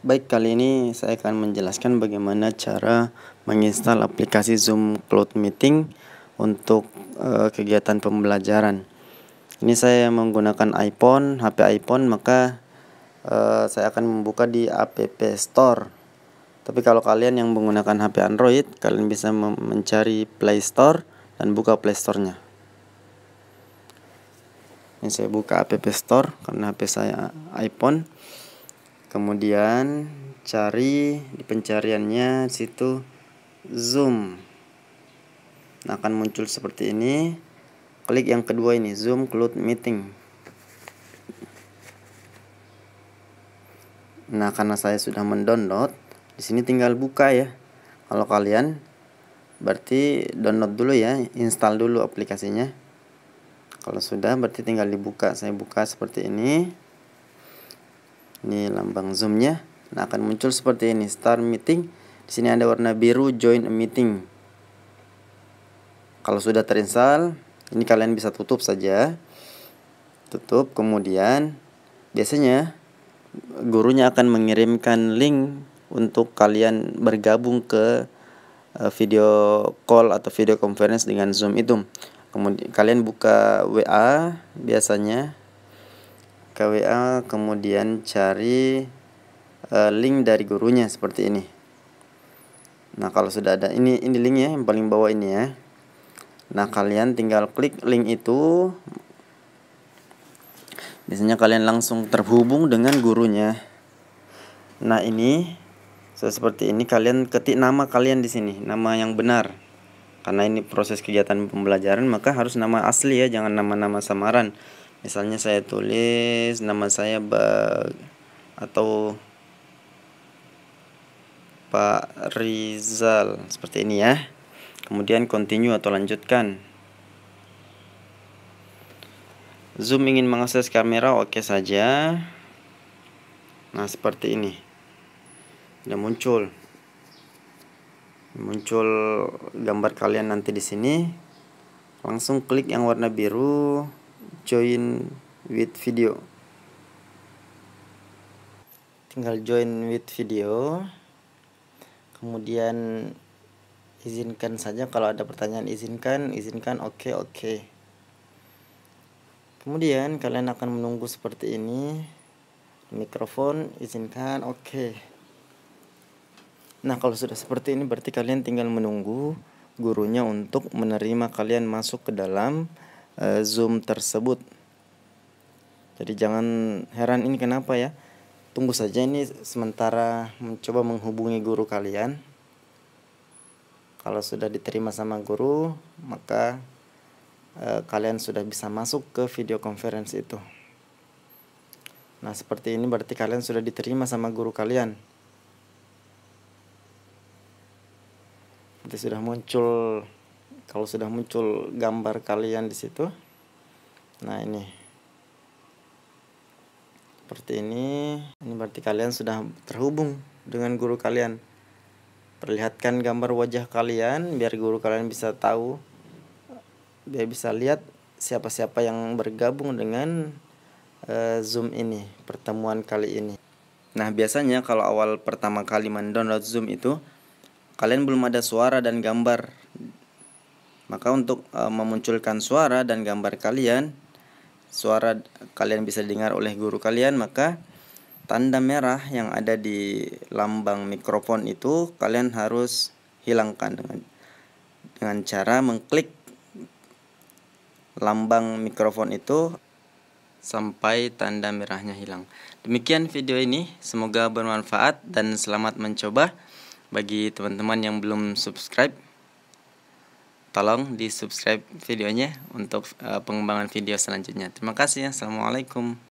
Baik, kali ini saya akan menjelaskan bagaimana cara menginstal aplikasi Zoom Cloud Meeting untuk e, kegiatan pembelajaran. Ini saya menggunakan iPhone, HP iPhone, maka e, saya akan membuka di App Store. Tapi kalau kalian yang menggunakan HP Android, kalian bisa mencari Play Store dan buka Play Store-nya. Ini saya buka App Store karena HP saya iPhone kemudian cari di pencariannya situ zoom nah, akan muncul seperti ini klik yang kedua ini zoom cloud meeting nah karena saya sudah mendownload di sini tinggal buka ya kalau kalian berarti download dulu ya install dulu aplikasinya kalau sudah berarti tinggal dibuka saya buka seperti ini ini lambang zoomnya. Nah, akan muncul seperti ini, start meeting. Di sini ada warna biru join a meeting. Kalau sudah terinstall, ini kalian bisa tutup saja. Tutup, kemudian biasanya gurunya akan mengirimkan link untuk kalian bergabung ke eh, video call atau video conference dengan Zoom itu. Kemudian kalian buka WA biasanya ke kemudian cari uh, link dari gurunya seperti ini nah kalau sudah ada ini ini linknya yang paling bawah ini ya nah kalian tinggal klik link itu biasanya kalian langsung terhubung dengan gurunya nah ini so, seperti ini kalian ketik nama kalian di sini nama yang benar karena ini proses kegiatan pembelajaran maka harus nama asli ya jangan nama-nama samaran misalnya saya tulis nama saya bag atau Pak Rizal seperti ini ya kemudian continue atau lanjutkan zoom ingin mengakses kamera oke okay saja nah seperti ini dan muncul muncul gambar kalian nanti di sini langsung klik yang warna biru join with video tinggal join with video kemudian izinkan saja kalau ada pertanyaan izinkan izinkan oke okay, oke okay. kemudian kalian akan menunggu seperti ini mikrofon izinkan oke okay. nah kalau sudah seperti ini berarti kalian tinggal menunggu gurunya untuk menerima kalian masuk ke dalam Eh, Zoom tersebut. Jadi jangan heran ini kenapa ya. Tunggu saja ini sementara mencoba menghubungi guru kalian. Kalau sudah diterima sama guru, maka eh, kalian sudah bisa masuk ke video conference itu. Nah, seperti ini berarti kalian sudah diterima sama guru kalian. Berarti sudah muncul kalau sudah muncul gambar kalian di situ nah ini seperti ini ini berarti kalian sudah terhubung dengan guru kalian perlihatkan gambar wajah kalian biar guru kalian bisa tahu biar bisa lihat siapa-siapa yang bergabung dengan uh, Zoom ini pertemuan kali ini Nah, biasanya kalau awal pertama kali mendownload Zoom itu, kalian belum ada suara dan gambar maka untuk e, memunculkan suara dan gambar kalian, suara kalian bisa dengar oleh guru kalian, maka tanda merah yang ada di lambang mikrofon itu kalian harus hilangkan dengan dengan cara mengklik lambang mikrofon itu sampai tanda merahnya hilang. Demikian video ini, semoga bermanfaat dan selamat mencoba bagi teman-teman yang belum subscribe tolong di subscribe videonya untuk eh, pengembangan video selanjutnya. Terima kasih. Ya. Assalamualaikum.